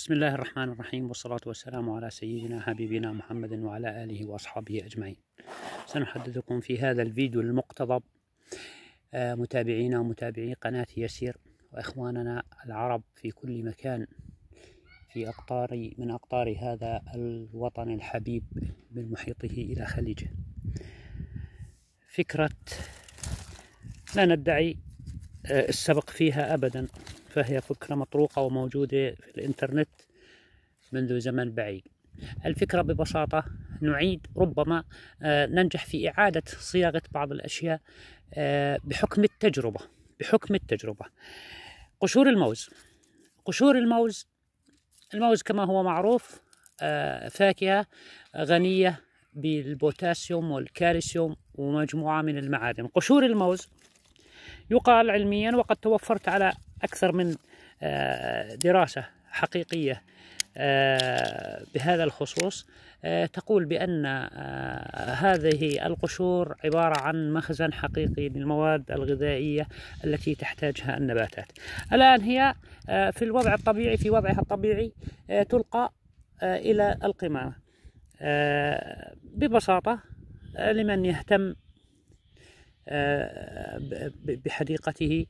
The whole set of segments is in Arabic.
بسم الله الرحمن الرحيم والصلاة والسلام على سيدنا حبيبنا محمد وعلى آله وأصحابه أجمعين سنحدثكم في هذا الفيديو المقتضب آه، متابعينا ومتابعي قناة يسير وإخواننا العرب في كل مكان في أقطار من أقطار هذا الوطن الحبيب من محيطه إلى خليجه فكرة لا ندعي آه، السبق فيها أبدا فهي فكرة مطروقة وموجودة في الإنترنت منذ زمن بعيد الفكرة ببساطة نعيد ربما آه، ننجح في إعادة صياغة بعض الأشياء آه، بحكم التجربة بحكم التجربة قشور الموز قشور الموز الموز كما هو معروف آه، فاكهة غنية بالبوتاسيوم والكالسيوم ومجموعة من المعادن قشور الموز يقال علميا وقد توفرت على أكثر من آه، دراسة حقيقية آه، بهذا الخصوص آه، تقول بأن هذه القشور عبارة عن مخزن حقيقي للمواد الغذائية التي تحتاجها النباتات الآن هي في الوضع الطبيعي في وضعها الطبيعي تلقى إلى القمامة ببساطة لمن يهتم آه، بحديقته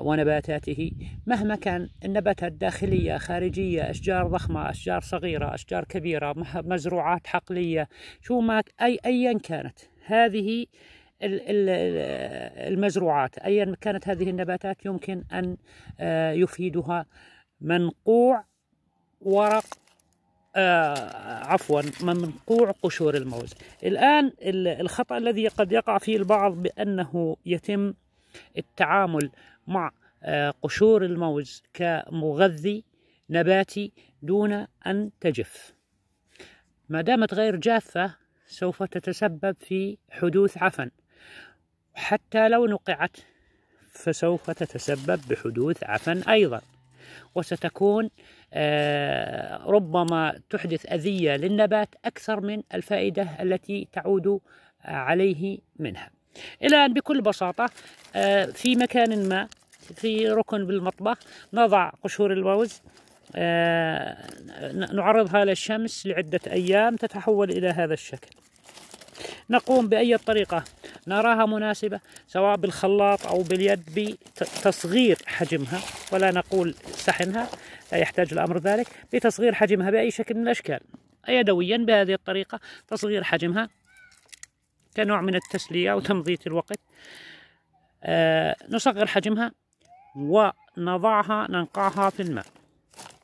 ونباتاته مهما كان النباتات داخلية خارجية أشجار ضخمة أشجار صغيرة أشجار كبيرة مزروعات حقلية شو ما أي أيا كانت هذه المزروعات أيا كانت هذه النباتات يمكن أن آه، يفيدها منقوع ورق آه عفوا منقوع قشور الموز الآن الخطأ الذي قد يقع فيه البعض بأنه يتم التعامل مع آه قشور الموز كمغذي نباتي دون أن تجف ما دامت غير جافة سوف تتسبب في حدوث عفن حتى لو نقعت فسوف تتسبب بحدوث عفن أيضا وستكون آه، ربما تحدث أذية للنبات أكثر من الفائدة التي تعود عليه منها الآن بكل بساطة آه، في مكان ما في ركن بالمطبخ نضع قشور الموز آه، نعرضها للشمس لعدة أيام تتحول إلى هذا الشكل نقوم بأي طريقة نراها مناسبة سواء بالخلاط أو باليد بتصغير حجمها ولا نقول سحنها لا يحتاج الأمر ذلك بتصغير حجمها بأي شكل من الأشكال يدويا بهذه الطريقة تصغير حجمها كنوع من التسلية وتمضية الوقت آه نصغر حجمها ونضعها ننقعها في الماء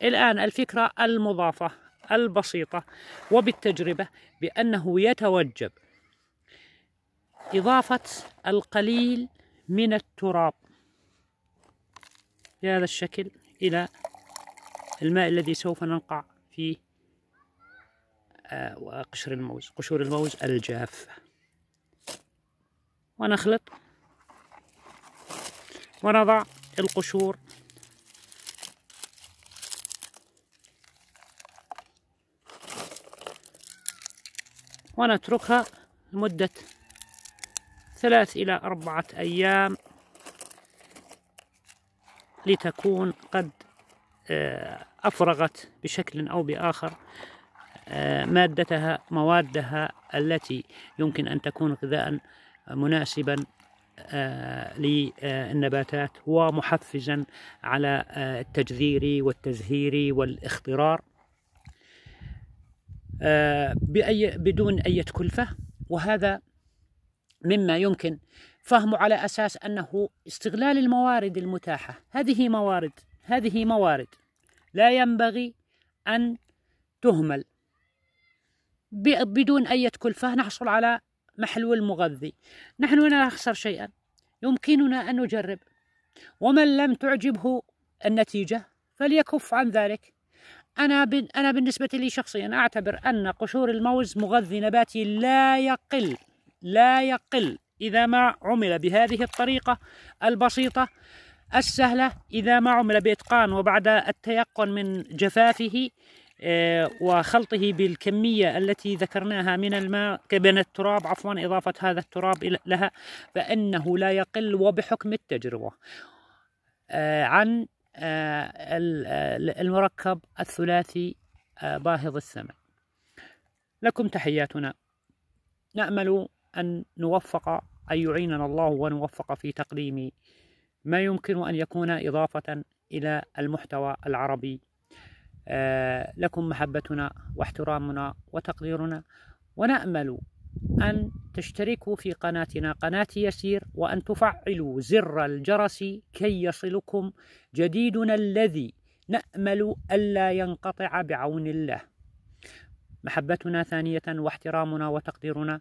الآن الفكرة المضافة البسيطة وبالتجربة بأنه يتوجب إضافة القليل من التراب بهذا الشكل إلى الماء الذي سوف ننقع فيه آه، وقشر الموز قشور الموز الجافة ونخلط ونضع القشور ونتركها لمدة ثلاث إلى أربعة أيام لتكون قد آه، أفرغت بشكل أو بآخر آه، مادتها موادها التي يمكن أن تكون غذاء مناسبا آه، للنباتات ومحفزا على التجذير والتزهير والاخضرار بأي بدون أي كلفة وهذا مما يمكن فهمه على أساس أنه استغلال الموارد المتاحة هذه موارد هذه موارد لا ينبغي أن تهمل بدون أي كلفة نحصل على محلول المغذي نحن لا نخسر شيئا يمكننا أن نجرب ومن لم تعجبه النتيجة فليكف عن ذلك أنا أنا بالنسبة لي شخصيا أعتبر أن قشور الموز مغذي نباتي لا يقل لا يقل إذا ما عمل بهذه الطريقة البسيطة السهلة إذا ما عمل بإتقان وبعد التيقن من جفافه آه، وخلطه بالكمية التي ذكرناها من الماء كبن التراب عفوا إضافة هذا التراب لها فإنه لا يقل وبحكم التجربة آه، عن آه، المركب الثلاثي باهظ الثمن لكم تحياتنا نأمل أن نوفق أن يعيننا الله ونوفق في تقديم ما يمكن أن يكون إضافة إلى المحتوى العربي آه، لكم محبتنا واحترامنا وتقديرنا ونأمل أن تشتركوا في قناتنا قناة يسير وأن تفعلوا زر الجرس كي يصلكم جديدنا الذي نأمل ألا ينقطع بعون الله محبتنا ثانية واحترامنا وتقديرنا